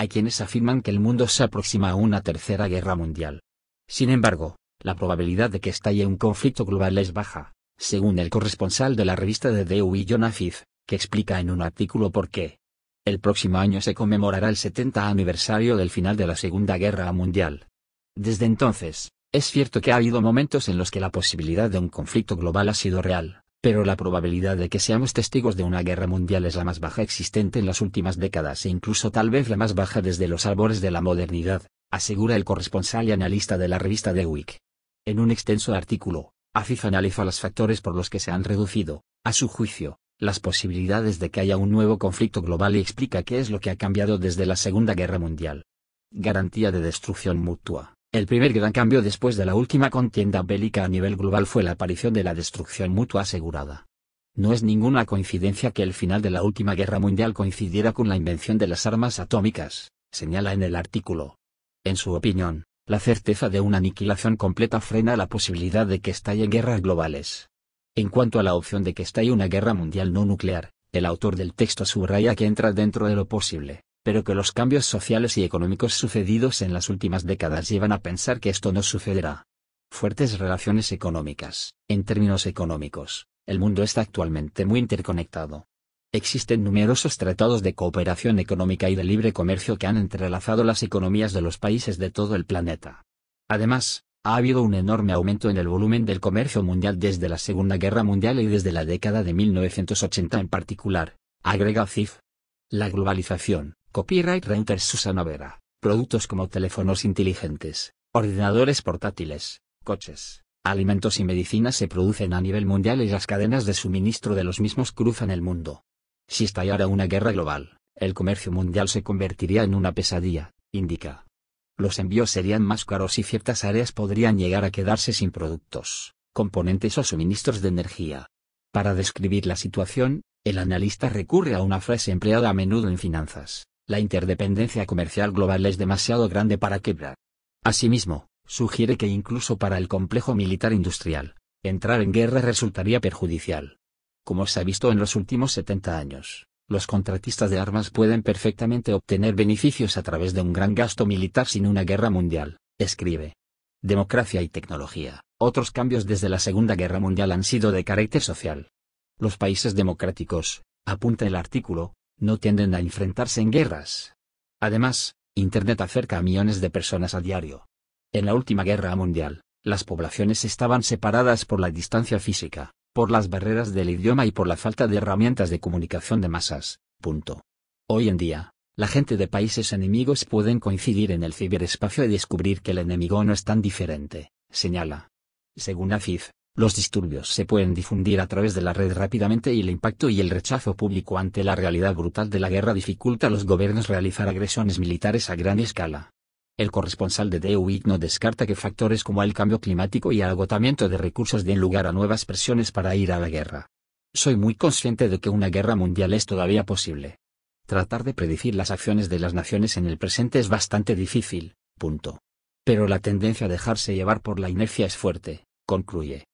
Hay quienes afirman que el mundo se aproxima a una tercera guerra mundial. Sin embargo, la probabilidad de que estalle un conflicto global es baja, según el corresponsal de la revista de Dewey John que explica en un artículo por qué. El próximo año se conmemorará el 70 aniversario del final de la Segunda Guerra Mundial. Desde entonces, es cierto que ha habido momentos en los que la posibilidad de un conflicto global ha sido real, pero la probabilidad de que seamos testigos de una guerra mundial es la más baja existente en las últimas décadas e incluso tal vez la más baja desde los albores de la modernidad, asegura el corresponsal y analista de la revista The Week. En un extenso artículo, Afif analiza los factores por los que se han reducido, a su juicio, las posibilidades de que haya un nuevo conflicto global y explica qué es lo que ha cambiado desde la Segunda Guerra Mundial. Garantía de destrucción mutua. El primer gran cambio después de la última contienda bélica a nivel global fue la aparición de la destrucción mutua asegurada. No es ninguna coincidencia que el final de la última guerra mundial coincidiera con la invención de las armas atómicas, señala en el artículo. En su opinión, la certeza de una aniquilación completa frena la posibilidad de que estalle guerras globales. En cuanto a la opción de que estalle una guerra mundial no nuclear, el autor del texto subraya que entra dentro de lo posible pero que los cambios sociales y económicos sucedidos en las últimas décadas llevan a pensar que esto no sucederá. Fuertes relaciones económicas. En términos económicos, el mundo está actualmente muy interconectado. Existen numerosos tratados de cooperación económica y de libre comercio que han entrelazado las economías de los países de todo el planeta. Además, ha habido un enorme aumento en el volumen del comercio mundial desde la Segunda Guerra Mundial y desde la década de 1980 en particular, agrega CIF. La globalización, Copyright Reuters Susana Vera. Productos como teléfonos inteligentes, ordenadores portátiles, coches, alimentos y medicinas se producen a nivel mundial y las cadenas de suministro de los mismos cruzan el mundo. Si estallara una guerra global, el comercio mundial se convertiría en una pesadilla, indica. Los envíos serían más caros y ciertas áreas podrían llegar a quedarse sin productos, componentes o suministros de energía. Para describir la situación, el analista recurre a una frase empleada a menudo en finanzas la interdependencia comercial global es demasiado grande para quebrar. Asimismo, sugiere que incluso para el complejo militar industrial, entrar en guerra resultaría perjudicial. Como se ha visto en los últimos 70 años, los contratistas de armas pueden perfectamente obtener beneficios a través de un gran gasto militar sin una guerra mundial, escribe. Democracia y tecnología. Otros cambios desde la Segunda Guerra Mundial han sido de carácter social. Los países democráticos, apunta el artículo, no tienden a enfrentarse en guerras. Además, Internet acerca a millones de personas a diario. En la última guerra mundial, las poblaciones estaban separadas por la distancia física, por las barreras del idioma y por la falta de herramientas de comunicación de masas. Punto. Hoy en día, la gente de países enemigos pueden coincidir en el ciberespacio y descubrir que el enemigo no es tan diferente, señala. Según AFIF, los disturbios se pueden difundir a través de la red rápidamente y el impacto y el rechazo público ante la realidad brutal de la guerra dificulta a los gobiernos realizar agresiones militares a gran escala. El corresponsal de The Week no descarta que factores como el cambio climático y el agotamiento de recursos den lugar a nuevas presiones para ir a la guerra. Soy muy consciente de que una guerra mundial es todavía posible. Tratar de predecir las acciones de las naciones en el presente es bastante difícil, punto. Pero la tendencia a dejarse llevar por la inercia es fuerte, concluye.